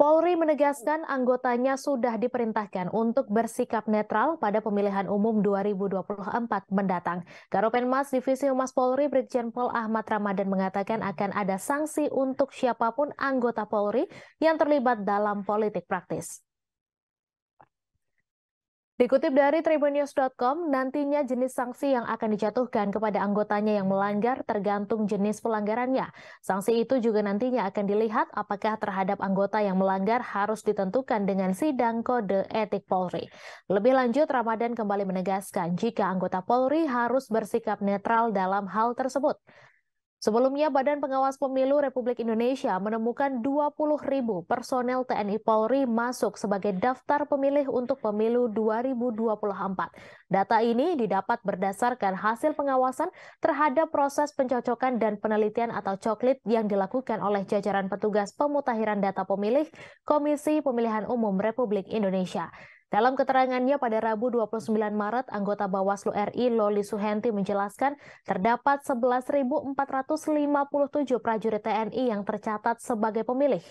Polri menegaskan anggotanya sudah diperintahkan untuk bersikap netral pada pemilihan umum 2024 mendatang. Karopenmas Divisi Humas Polri Brigjen Pol Ahmad Ramadan mengatakan akan ada sanksi untuk siapapun anggota Polri yang terlibat dalam politik praktis. Dikutip dari tribunnews.com, nantinya jenis sanksi yang akan dijatuhkan kepada anggotanya yang melanggar tergantung jenis pelanggarannya. Sanksi itu juga nantinya akan dilihat apakah terhadap anggota yang melanggar harus ditentukan dengan sidang kode etik Polri. Lebih lanjut, Ramadan kembali menegaskan jika anggota Polri harus bersikap netral dalam hal tersebut. Sebelumnya, Badan Pengawas Pemilu Republik Indonesia menemukan 20 ribu personel TNI Polri masuk sebagai daftar pemilih untuk pemilu 2024. Data ini didapat berdasarkan hasil pengawasan terhadap proses pencocokan dan penelitian atau coklit yang dilakukan oleh jajaran petugas pemutahiran data pemilih Komisi Pemilihan Umum Republik Indonesia. Dalam keterangannya pada Rabu 29 Maret, anggota Bawaslu RI Loli Suhenti menjelaskan terdapat 11.457 prajurit TNI yang tercatat sebagai pemilih.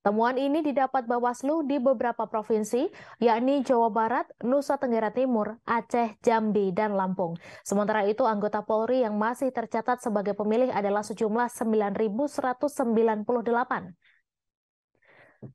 Temuan ini didapat Bawaslu di beberapa provinsi, yakni Jawa Barat, Nusa Tenggara Timur, Aceh, Jambi, dan Lampung. Sementara itu, anggota Polri yang masih tercatat sebagai pemilih adalah sejumlah 9.198.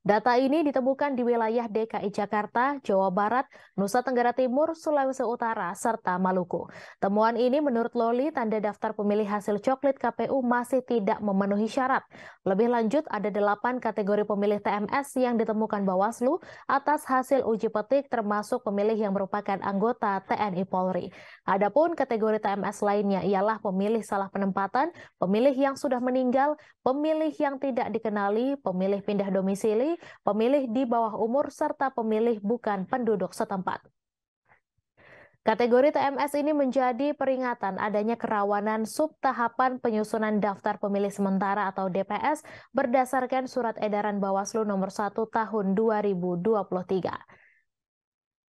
Data ini ditemukan di wilayah DKI Jakarta, Jawa Barat, Nusa Tenggara Timur, Sulawesi Utara, serta Maluku. Temuan ini menurut Loli tanda daftar pemilih hasil coklit KPU masih tidak memenuhi syarat. Lebih lanjut, ada delapan kategori pemilih TMS yang ditemukan Bawaslu atas hasil uji petik termasuk pemilih yang merupakan anggota TNI Polri. Adapun kategori TMS lainnya ialah pemilih salah penempatan, pemilih yang sudah meninggal, pemilih yang tidak dikenali, pemilih pindah domisili, pemilih di bawah umur serta pemilih bukan penduduk setempat. Kategori TMS ini menjadi peringatan adanya kerawanan subtahapan penyusunan daftar pemilih sementara atau DPS berdasarkan surat edaran Bawaslu nomor 1 tahun 2023.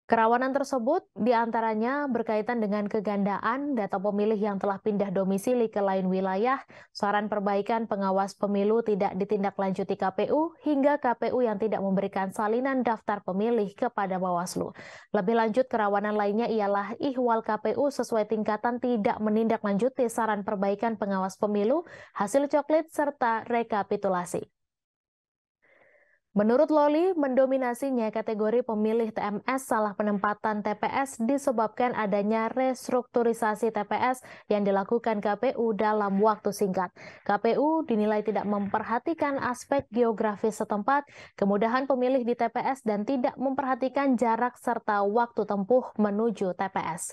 Kerawanan tersebut diantaranya berkaitan dengan kegandaan data pemilih yang telah pindah domisili ke lain wilayah, saran perbaikan pengawas pemilu tidak ditindaklanjuti KPU, hingga KPU yang tidak memberikan salinan daftar pemilih kepada Bawaslu. Lebih lanjut, kerawanan lainnya ialah ihwal KPU sesuai tingkatan tidak menindaklanjuti saran perbaikan pengawas pemilu, hasil coklit, serta rekapitulasi. Menurut Loli, mendominasinya kategori pemilih TMS salah penempatan TPS disebabkan adanya restrukturisasi TPS yang dilakukan KPU dalam waktu singkat. KPU dinilai tidak memperhatikan aspek geografis setempat, kemudahan pemilih di TPS dan tidak memperhatikan jarak serta waktu tempuh menuju TPS.